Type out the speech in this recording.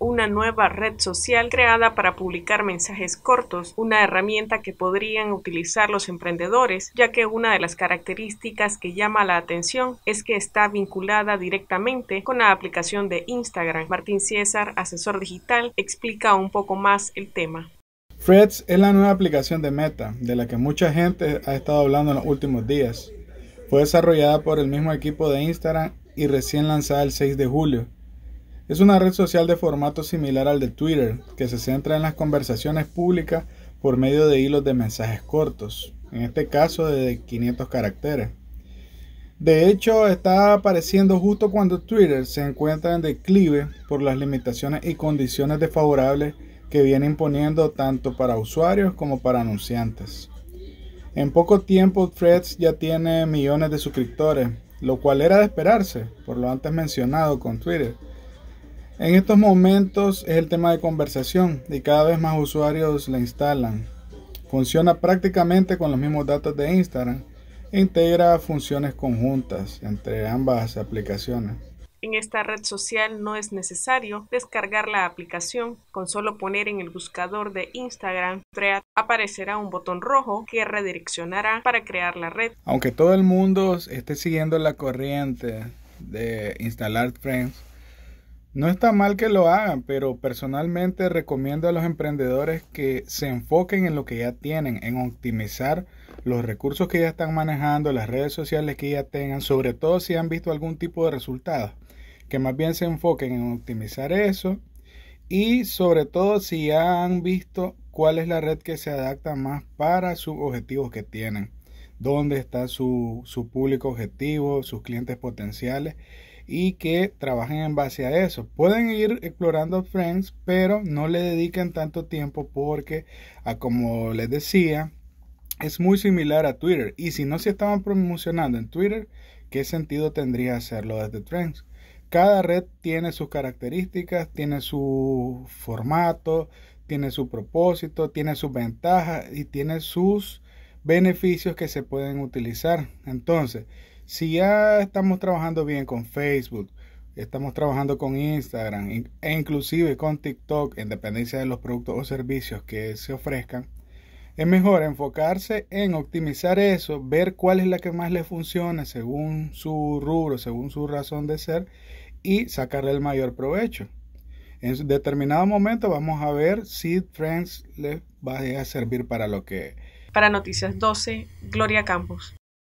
una nueva red social creada para publicar mensajes cortos, una herramienta que podrían utilizar los emprendedores, ya que una de las características que llama la atención es que está vinculada directamente con la aplicación de Instagram. Martín César, asesor digital, explica un poco más el tema. Threads es la nueva aplicación de Meta, de la que mucha gente ha estado hablando en los últimos días. Fue desarrollada por el mismo equipo de Instagram y recién lanzada el 6 de julio es una red social de formato similar al de Twitter, que se centra en las conversaciones públicas por medio de hilos de mensajes cortos, en este caso de 500 caracteres. De hecho, está apareciendo justo cuando Twitter se encuentra en declive por las limitaciones y condiciones desfavorables que viene imponiendo tanto para usuarios como para anunciantes. En poco tiempo, Threads ya tiene millones de suscriptores, lo cual era de esperarse, por lo antes mencionado con Twitter en estos momentos es el tema de conversación y cada vez más usuarios la instalan. Funciona prácticamente con los mismos datos de Instagram e integra funciones conjuntas entre ambas aplicaciones. En esta red social no es necesario descargar la aplicación, con solo poner en el buscador de Instagram Thread aparecerá un botón rojo que redireccionará para crear la red. Aunque todo el mundo esté siguiendo la corriente de instalar Friends, no está mal que lo hagan, pero personalmente recomiendo a los emprendedores que se enfoquen en lo que ya tienen, en optimizar los recursos que ya están manejando, las redes sociales que ya tengan, sobre todo si han visto algún tipo de resultados, que más bien se enfoquen en optimizar eso y sobre todo si ya han visto cuál es la red que se adapta más para sus objetivos que tienen, dónde está su, su público objetivo, sus clientes potenciales y que trabajen en base a eso. Pueden ir explorando Friends, pero no le dediquen tanto tiempo porque, a ah, como les decía, es muy similar a Twitter. Y si no se estaban promocionando en Twitter, ¿qué sentido tendría hacerlo desde Friends? Cada red tiene sus características, tiene su formato, tiene su propósito, tiene sus ventajas y tiene sus beneficios que se pueden utilizar. Entonces, si ya estamos trabajando bien con Facebook, estamos trabajando con Instagram e inclusive con TikTok en dependencia de los productos o servicios que se ofrezcan, es mejor enfocarse en optimizar eso, ver cuál es la que más le funciona según su rubro, según su razón de ser y sacarle el mayor provecho. En determinado momento vamos a ver si Trends les va a servir para lo que... Para Noticias 12, Gloria Campos.